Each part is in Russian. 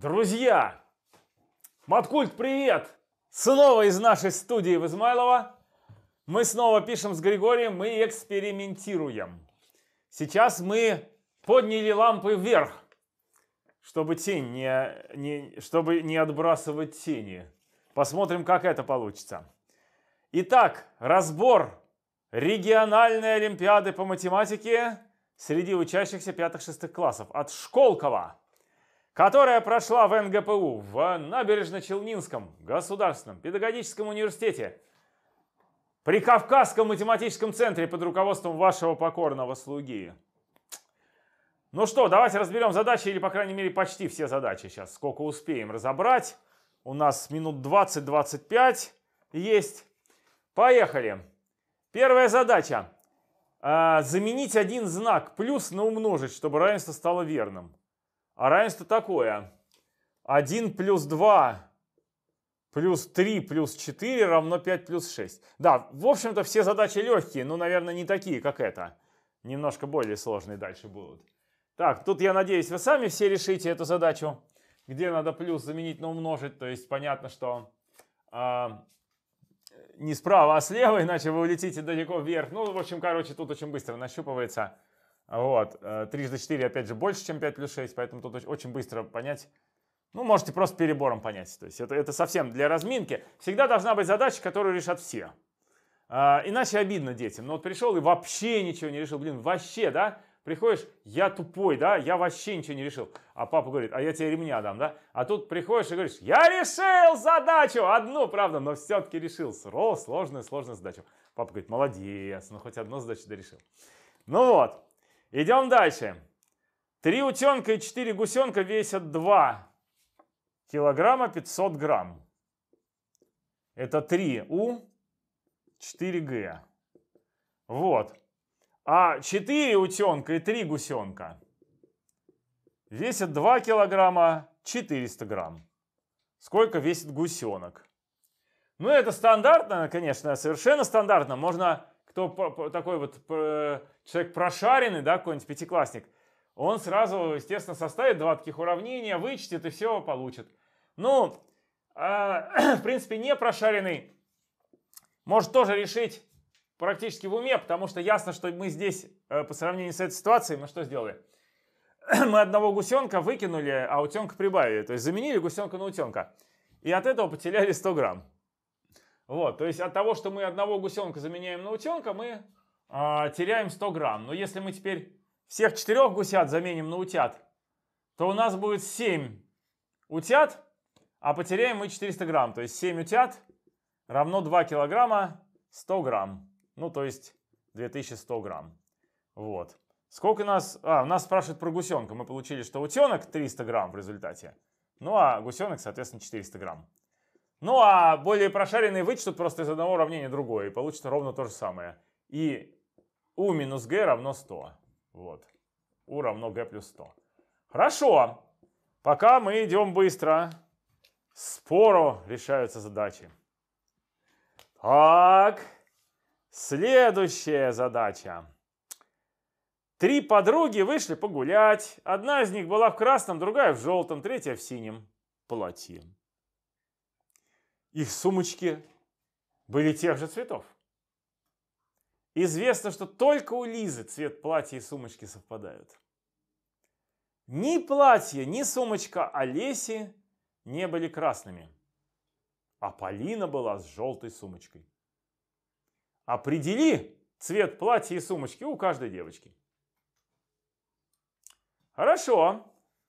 Друзья, Маткульт, привет! Снова из нашей студии в Измайлово. Мы снова пишем с Григорием, мы экспериментируем. Сейчас мы подняли лампы вверх, чтобы, тень не, не, чтобы не отбрасывать тени. Посмотрим, как это получится. Итак, разбор региональной олимпиады по математике среди учащихся 5-6 классов от Школкова которая прошла в НГПУ в Набережно-Челнинском государственном педагогическом университете, при Кавказском математическом центре под руководством вашего покорного слуги. Ну что, давайте разберем задачи, или, по крайней мере, почти все задачи сейчас, сколько успеем разобрать. У нас минут 20-25 есть. Поехали. Первая задача. А, заменить один знак плюс на умножить, чтобы равенство стало верным. А равенство такое. 1 плюс 2 плюс 3 плюс 4 равно 5 плюс 6. Да, в общем-то все задачи легкие, но, наверное, не такие, как это. Немножко более сложные дальше будут. Так, тут, я надеюсь, вы сами все решите эту задачу, где надо плюс заменить на умножить. То есть понятно, что э, не справа, а слева, иначе вы улетите далеко вверх. Ну, в общем, короче, тут очень быстро нащупывается вот. 3x4, э, опять же, больше, чем 5 плюс 6, поэтому тут очень быстро понять. Ну, можете просто перебором понять. То есть это, это совсем для разминки. Всегда должна быть задача, которую решат все. А, иначе обидно детям. Но ну, вот пришел и вообще ничего не решил. Блин, вообще, да? Приходишь, я тупой, да? Я вообще ничего не решил. А папа говорит, а я тебе ремня дам, да? А тут приходишь и говоришь, я решил задачу! Одну, правда, но все-таки решил. Сложную, сложную задачу. Папа говорит, молодец, ну хоть одну задачу дорешил. Ну вот, Идем дальше. Три утенка и четыре гусенка весят 2 килограмма 500 грамм. Это 3 У, 4 Г. Вот. А 4 утенка и 3 гусенка весят 2 килограмма 400 грамм. Сколько весит гусенок? Ну, это стандартно, конечно, совершенно стандартно. Можно кто такой вот э, человек прошаренный, да, какой-нибудь пятиклассник, он сразу, естественно, составит два таких уравнения, вычтет и все получит. Ну, а, в принципе, не прошаренный может тоже решить практически в уме, потому что ясно, что мы здесь э, по сравнению с этой ситуацией, мы что сделали? Мы одного гусенка выкинули, а утенка прибавили. То есть заменили гусенка на утенка. И от этого потеряли 100 грамм. Вот, то есть от того, что мы одного гусенка заменяем на утенка, мы э, теряем 100 грамм. Но если мы теперь всех четырех гусят заменим на утят, то у нас будет 7 утят, а потеряем мы 400 грамм. То есть 7 утят равно 2 килограмма 100 грамм. Ну, то есть 2100 грамм. Вот. Сколько нас... А, нас спрашивают про гусенка. Мы получили, что утенок 300 грамм в результате. Ну, а гусенок, соответственно, 400 грамм. Ну а более прошаренные вычтут просто из одного уравнения другое, и получится ровно то же самое. И u минус g равно 100. Вот. u равно g плюс 100. Хорошо. Пока мы идем быстро. Спору решаются задачи. Так. Следующая задача. Три подруги вышли погулять. Одна из них была в красном, другая в желтом, третья в синем платье. Их сумочки были тех же цветов. Известно, что только у Лизы цвет платья и сумочки совпадают. Ни платье, ни сумочка Олеси не были красными, а Полина была с желтой сумочкой. Определи цвет платья и сумочки у каждой девочки. Хорошо.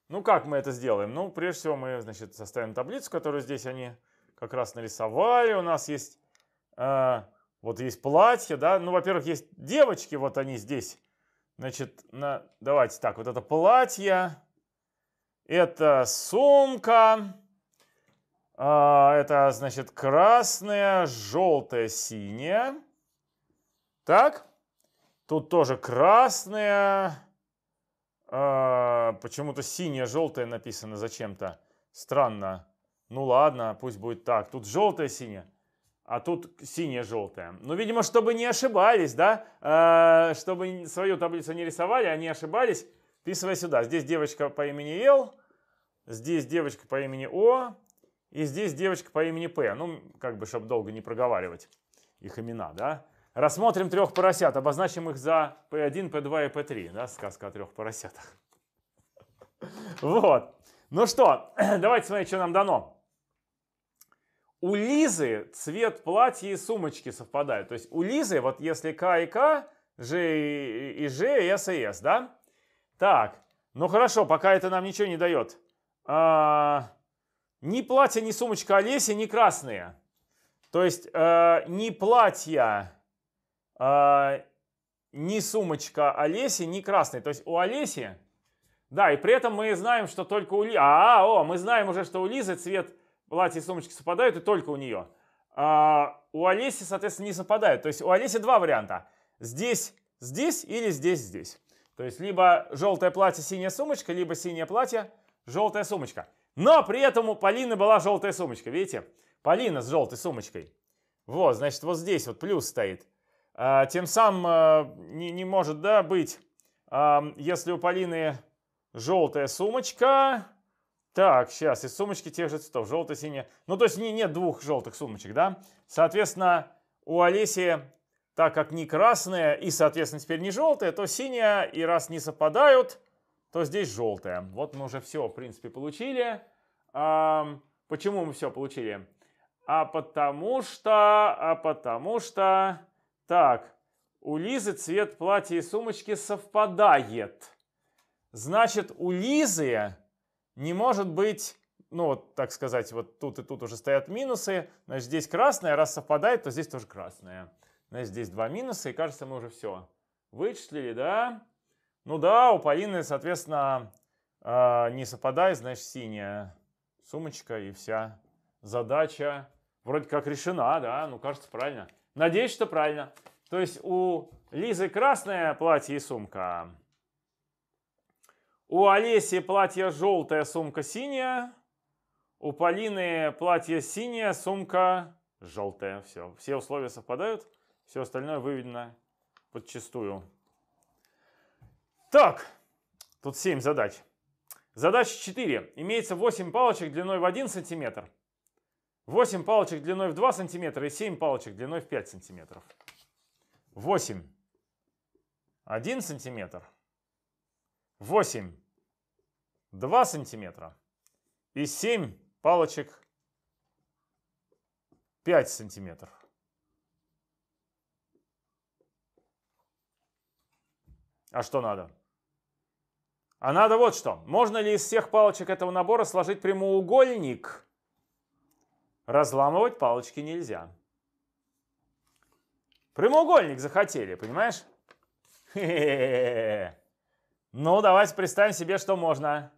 Ну как мы это сделаем? Ну, прежде всего мы, значит, составим таблицу, которую здесь они как раз нарисовали. У нас есть, э, вот есть платье, да. Ну, во-первых, есть девочки, вот они здесь. Значит, на, давайте так, вот это платье, это сумка, э, это, значит, красное, желтое, синее. Так, тут тоже красное, э, почему-то синее, желтое написано зачем-то. Странно. Ну ладно, пусть будет так. Тут желтое-синее, а тут синее-желтое. Ну, видимо, чтобы не ошибались, да? Э, чтобы свою таблицу не рисовали, они а ошибались. Писывай сюда. Здесь девочка по имени Ел, здесь девочка по имени О, и здесь девочка по имени П. Ну, как бы, чтобы долго не проговаривать их имена, да? Рассмотрим трех поросят, обозначим их за P1, P2 и P3, да, сказка о трех поросятах. Вот. Ну что, давайте смотреть, что нам дано у Лизы цвет платья и сумочки совпадает. То есть у Лизы, вот если К и К, Ж и Ж, С и С, да? Так, ну хорошо, пока это нам ничего не дает. А, ни платье, ни сумочка Олеси не красные. То есть э, ни платья, э, ни сумочка Олеси не красные. То есть у Олеси, да, и при этом мы знаем, что только у Лизы... А, о, мы знаем уже, что у Лизы цвет платье и сумочки совпадают, и только у нее. А у Олеси, соответственно, не совпадают. То есть у Олеси два варианта. Здесь, здесь или здесь, здесь. То есть либо желтое платье, синяя сумочка, либо синее платье, желтая сумочка. Но при этом у Полины была желтая сумочка, видите? Полина с желтой сумочкой. Вот, значит, вот здесь вот плюс стоит. А, тем самым а, не, не может, да, быть, а, если у Полины желтая сумочка, так, сейчас, из сумочки тех же цветов, желто-синяя. Ну, то есть не, нет двух желтых сумочек, да? Соответственно, у Олеси, так как не красная и, соответственно, теперь не желтая, то синяя, и раз не совпадают, то здесь желтая. Вот мы уже все, в принципе, получили. А, почему мы все получили? А потому что, а потому что... Так, у Лизы цвет платья и сумочки совпадает. Значит, у Лизы не может быть ну вот, так сказать, вот тут и тут уже стоят минусы, значит, здесь красное, раз совпадает, то здесь тоже красное. Значит, здесь два минуса, и кажется, мы уже все вычислили, да? Ну да, у Полины, соответственно, а, не совпадает, значит, синяя сумочка и вся задача вроде как решена, да? Ну, кажется, правильно. Надеюсь, что правильно. То есть у Лизы красное платье и сумка, у Олеси платье желтое, сумка синяя. У Полины платье синее, сумка желтая. Все, все условия совпадают. Все остальное выведено подчистую. Так, тут 7 задач. Задача 4. Имеется 8 палочек длиной в 1 сантиметр. 8 палочек длиной в 2 сантиметра и 7 палочек длиной в 5 сантиметров. 8. 1 сантиметр. 8. 2 сантиметра и 7 палочек 5 сантиметров. А что надо? А надо вот что. Можно ли из всех палочек этого набора сложить прямоугольник? Разламывать палочки нельзя. Прямоугольник захотели, понимаешь? Хе -хе -хе. Ну, давайте представим себе, что можно.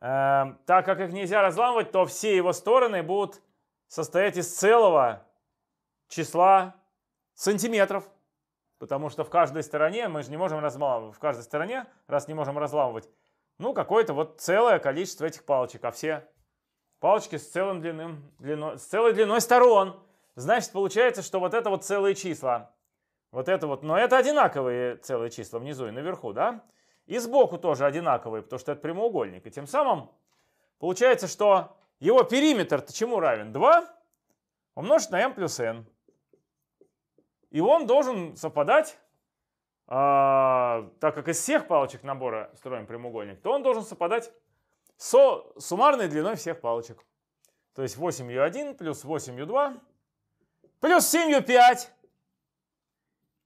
Э, так как их нельзя разламывать, то все его стороны будут состоять из целого числа сантиметров. Потому что в каждой стороне, мы же не можем разламывать, в каждой стороне, раз не можем разламывать, ну, какое-то вот целое количество этих палочек. А все палочки с, целым длиным, длиной, с целой длиной сторон. Значит, получается, что вот это вот целые числа. Вот это вот, но это одинаковые целые числа внизу и наверху, да? И сбоку тоже одинаковые, потому что это прямоугольник. И тем самым получается, что его периметр-то чему равен? 2 умножить на m плюс n. И он должен совпадать, э, так как из всех палочек набора строим прямоугольник, то он должен совпадать со суммарной длиной всех палочек. То есть 8u1 плюс 8u2 плюс 7u5.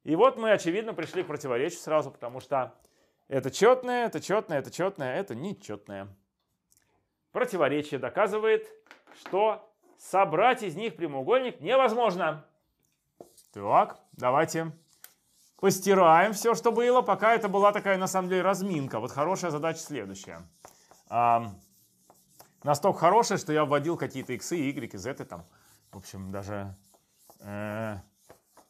И вот мы, очевидно, пришли к противоречию сразу, потому что это четное, это четное, это четное, это нечетное. Противоречие доказывает, что собрать из них прямоугольник невозможно. Так, давайте постираем все, что было, пока это была такая, на самом деле, разминка. Вот хорошая задача следующая. А, настолько хорошая, что я вводил какие-то иксы, y, z и там. В общем, даже э,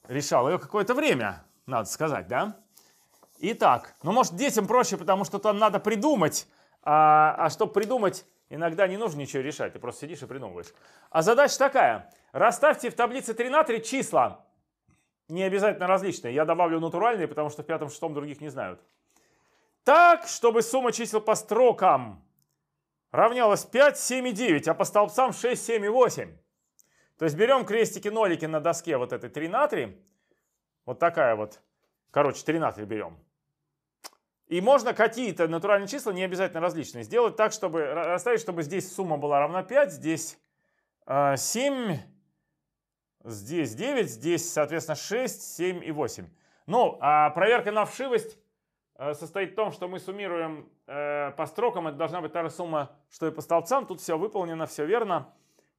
решал ее какое-то время, надо сказать, да? Итак, ну может детям проще, потому что там надо придумать, а, а чтобы придумать, иногда не нужно ничего решать, ты просто сидишь и придумываешь. А задача такая, расставьте в таблице 3 на 3 числа, не обязательно различные, я добавлю натуральные, потому что в пятом-шестом других не знают. Так, чтобы сумма чисел по строкам равнялась 5, 7 и 9, а по столбцам 6, 7 и 8. То есть берем крестики-нолики на доске вот этой 3 на 3, вот такая вот, короче, 3 на 3 берем. И можно какие-то натуральные числа, не обязательно различные, сделать так, чтобы расставить, чтобы здесь сумма была равна 5, здесь 7, а, здесь 9, здесь, соответственно, 6, 7 и 8. Ну, а проверка на вшивость э, состоит в том, что мы суммируем э, по строкам, это должна быть та же сумма, что и по столбцам, тут все выполнено, все верно.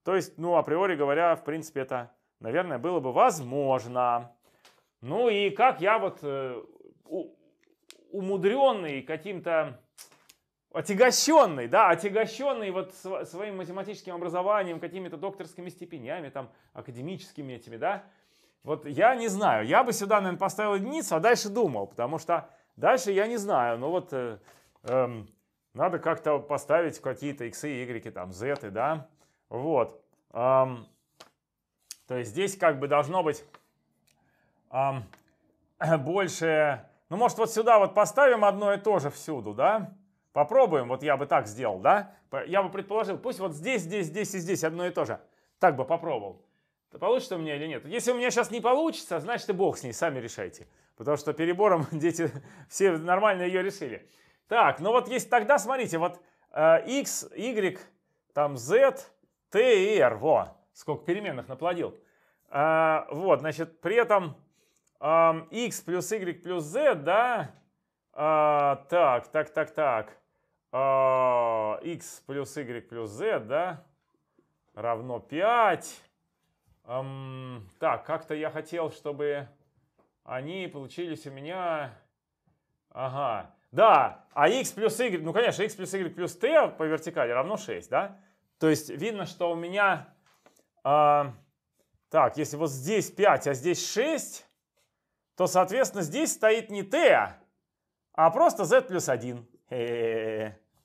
То есть, ну, априори говоря, в принципе, это, наверное, было бы возможно. Ну и как я вот э, умудренный каким-то отягощенный, да, отягощенный вот своим математическим образованием, какими-то докторскими степенями, там, академическими этими, да, вот я не знаю, я бы сюда, наверное, поставил единицу, а дальше думал, потому что дальше я не знаю, ну вот э, э, надо как-то поставить какие-то x, y, там, z, да, вот. Э, то есть здесь как бы должно быть э, больше ну, может, вот сюда вот поставим одно и то же всюду, да? Попробуем, вот я бы так сделал, да? Я бы предположил, пусть вот здесь, здесь, здесь и здесь одно и то же. Так бы попробовал. получится у меня или нет? Если у меня сейчас не получится, значит и бог с ней, сами решайте. Потому что перебором дети все нормально ее решили. Так, ну вот есть тогда, смотрите, вот э, x, y, там z, t и r. Во, сколько переменных наплодил. Э, вот, значит, при этом эм, x плюс y плюс z, да? Э, так, так, так, так. Э, а, x плюс y плюс z, да? Равно 5. Эм, так, как-то я хотел, чтобы они получились у меня... Ага. Да, а x плюс y, ну, конечно, x плюс y плюс t по вертикали равно 6, да? То есть видно, что у меня... Э, так, если вот здесь 5, а здесь 6, то, соответственно, здесь стоит не t, а просто z плюс 1.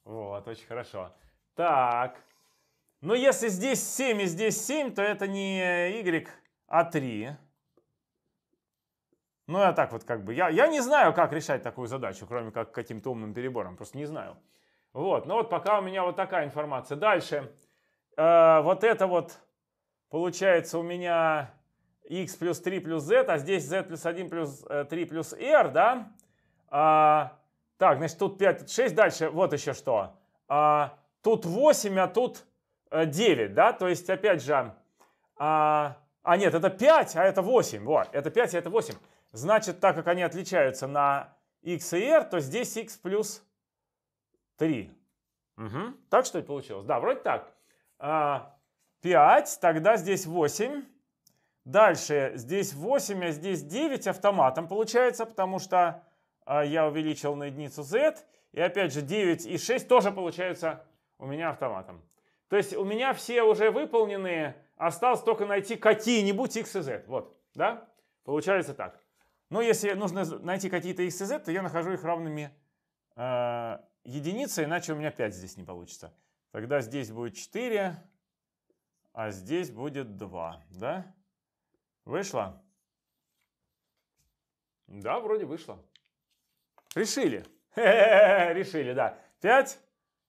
Вот, очень хорошо. Так. Но ну, если здесь 7 и здесь 7, то это не y, а 3. Ну, я так вот как бы... Я, я не знаю, как решать такую задачу, кроме как каким-то умным перебором. Просто не знаю. Вот, Но ну вот пока у меня вот такая информация. Дальше. Э, вот это вот получается у меня x плюс 3 плюс z, а здесь z плюс 1 плюс 3 э, плюс r, да? А, так, значит, тут 5, тут 6. Дальше вот еще что. А, тут 8, а тут 9, э, да? То есть, опять же... А, а нет, это 5, а это 8. Вот, это 5, а это 8. Значит, так как они отличаются на x и r, то здесь x плюс 3. Угу. Так что это получилось? Да, вроде так. А, 5, тогда здесь 8. Дальше здесь 8, а здесь 9 автоматом получается, потому что э, я увеличил на единицу z. И опять же 9 и 6 тоже получаются у меня автоматом. То есть у меня все уже выполненные, осталось только найти какие-нибудь x и z. Вот, да? Получается так. Но ну, если нужно найти какие-то x и z, то я нахожу их равными э, а, единице, иначе у меня 5 здесь не получится. Тогда здесь будет 4, а здесь будет 2, да? Вышла? Да, вроде вышла. Решили. решили, да. 5,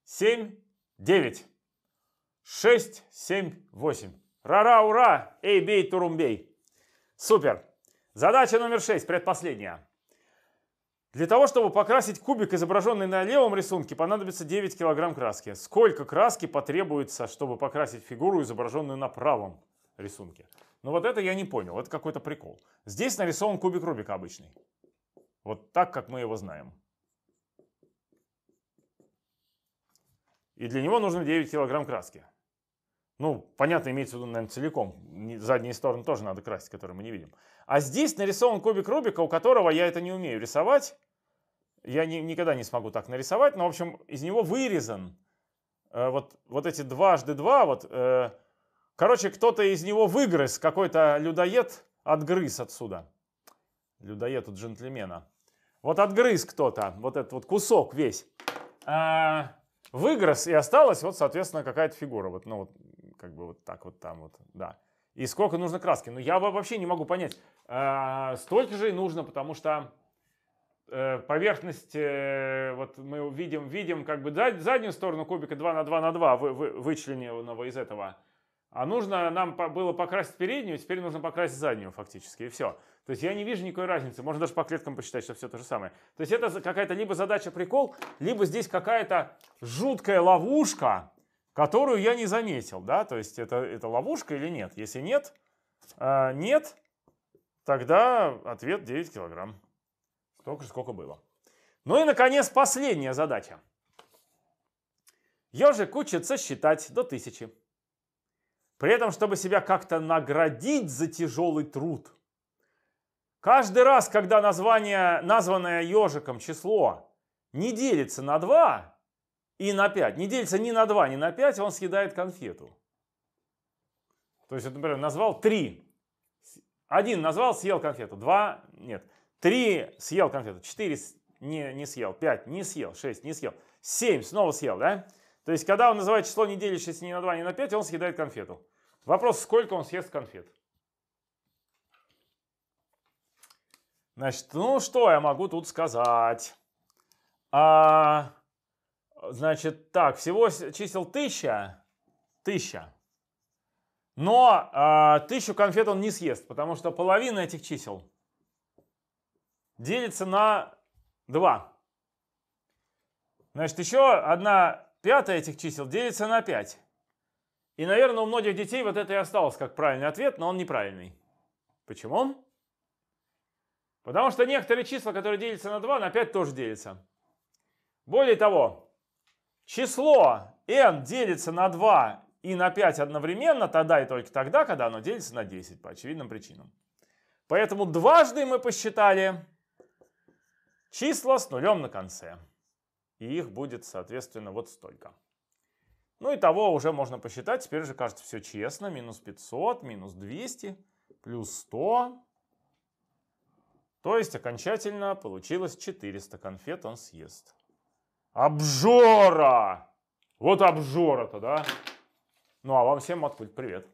7, 9, 6, 7, 8. Ра-ра, ура! Эй, бей, турумбей. Супер. Задача номер 6, предпоследняя. Для того, чтобы покрасить кубик, изображенный на левом рисунке, понадобится 9 килограмм краски. Сколько краски потребуется, чтобы покрасить фигуру, изображенную на правом? рисунке. Но вот это я не понял, это какой-то прикол. Здесь нарисован кубик Рубика обычный. Вот так, как мы его знаем. И для него нужно 9 килограмм краски. Ну, понятно, имеется в виду, наверное, целиком. Задние стороны тоже надо красить, которые мы не видим. А здесь нарисован кубик Рубика, у которого я это не умею рисовать. Я не, никогда не смогу так нарисовать, но, в общем, из него вырезан э, вот, вот эти дважды два, вот э, Короче, кто-то из него выгрыз, какой-то людоед отгрыз отсюда. Людоед у джентльмена. Вот отгрыз кто-то, вот этот вот кусок весь. А, выгрыз, и осталась вот, соответственно, какая-то фигура. Вот, ну, вот, как бы вот так вот там вот, да. И сколько нужно краски? Ну, я вообще не могу понять. А, столько же и нужно, потому что э, поверхность, э, вот мы видим, видим как бы заднюю сторону кубика 2 на 2 на 2 вы, вычлененного из этого. А нужно нам было покрасить переднюю, теперь нужно покрасить заднюю фактически, и все. То есть я не вижу никакой разницы, можно даже по клеткам посчитать, что все то же самое. То есть это какая-то либо задача-прикол, либо здесь какая-то жуткая ловушка, которую я не заметил, да? То есть это, это ловушка или нет? Если нет, э, нет, тогда ответ 9 килограмм. Столько же, сколько было. Ну и, наконец, последняя задача. Ежик учится считать до тысячи. При этом, чтобы себя как-то наградить за тяжелый труд. Каждый раз, когда название, названное ежиком число не делится на 2 и на 5, не делится ни на 2, ни на 5, он съедает конфету. То есть, например, назвал 3. Один назвал, съел конфету. Два, нет. Три съел конфету. Четыре не, не съел. Пять не съел. Шесть не съел. Семь снова съел, да? То есть, когда он называет число, не делящееся ни на два, ни на пять, он съедает конфету. Вопрос, сколько он съест конфет? Значит, ну что я могу тут сказать? А, значит, так, всего чисел тысяча. Тысяча. Но а, тысячу конфет он не съест, потому что половина этих чисел делится на два. Значит, еще одна пятая этих чисел делится на пять. И, наверное, у многих детей вот это и осталось как правильный ответ, но он неправильный. Почему? Потому что некоторые числа, которые делятся на 2, на 5 тоже делятся. Более того, число n делится на 2 и на 5 одновременно, тогда и только тогда, когда оно делится на 10, по очевидным причинам. Поэтому дважды мы посчитали числа с нулем на конце. И их будет, соответственно, вот столько. Ну и того уже можно посчитать. Теперь же кажется все честно. Минус 500, минус 200, плюс 100. То есть окончательно получилось 400 конфет он съест. Обжора! Вот обжора-то, да? Ну а вам всем, Маткульт, привет.